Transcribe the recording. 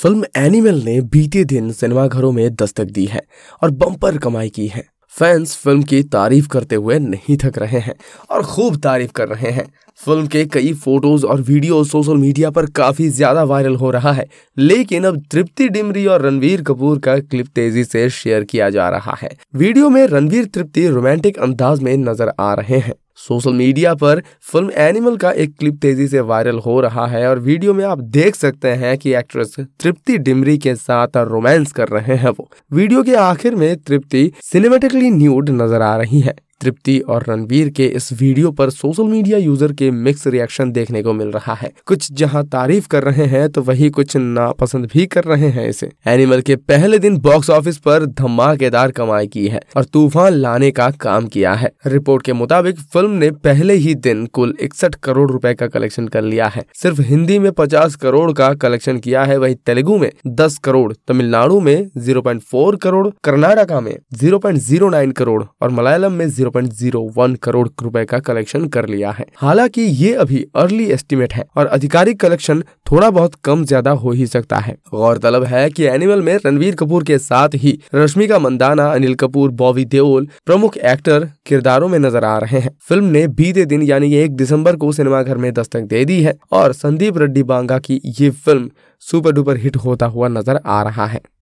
film animal ने बीते दिन सिनेमाघरों में दस्तक दी है और बम्पर कमाई की है फैंस फिल्म की तारीफ करते हुए नहीं थक रहे हैं और खूब तारीफ कर रहे हैं फिल्म के कई फोटोज और वीडियो सोशल मीडिया पर काफी ज्यादा वायरल हो रहा है लेकिन अब तृप्ति डिमरी और रणवीर कपूर का क्लिप तेजी से शेयर किया जा रहा है वीडियो में रणवीर तृप्ति रोमांटिक अंदाज में नजर आ रहे हैं सोशल मीडिया पर फिल्म एनिमल का एक क्लिप तेजी से वायरल हो रहा है और वीडियो में आप देख सकते हैं कि एक्ट्रेस तृप्ति डिमरी के साथ रोमांस कर रहे हैं वो वीडियो के आखिर में तृप्ति सिनेमेटिकली न्यूड नजर आ रही है तृप्ति और रणवीर के इस वीडियो पर सोशल मीडिया यूजर के मिक्स रिएक्शन देखने को मिल रहा है कुछ जहां तारीफ कर रहे हैं तो वही कुछ नापसंद भी कर रहे हैं इसे एनिमल के पहले दिन बॉक्स ऑफिस पर धमाकेदार कमाई की है और तूफान लाने का काम किया है रिपोर्ट के मुताबिक फिल्म ने पहले ही दिन कुल इकसठ करोड़ रूपए का कलेक्शन कर लिया है सिर्फ हिंदी में पचास करोड़ का कलेक्शन किया है वही तेलुगु में दस करोड़ तमिलनाडु में जीरो फोर करोड़ कर्नाटका में जीरो जीरो नाइन करोड़ और मलयालम में जीरो 1.01 करोड़ रुपए का कलेक्शन कर लिया है हालांकि ये अभी अर्ली एस्टिमेट है और आधिकारिक कलेक्शन थोड़ा बहुत कम ज्यादा हो ही सकता है गौरतलब है कि एनिमल में रणवीर कपूर के साथ ही रश्मिका मंदाना अनिल कपूर बॉबी देओल प्रमुख एक्टर किरदारों में नजर आ रहे हैं फिल्म ने बीते दिन यानी एक दिसंबर को सिनेमाघर में दस्तक दे दी है और संदीप रेड्डी बांगा की ये फिल्म सुपर डुपर हिट होता हुआ नजर आ रहा है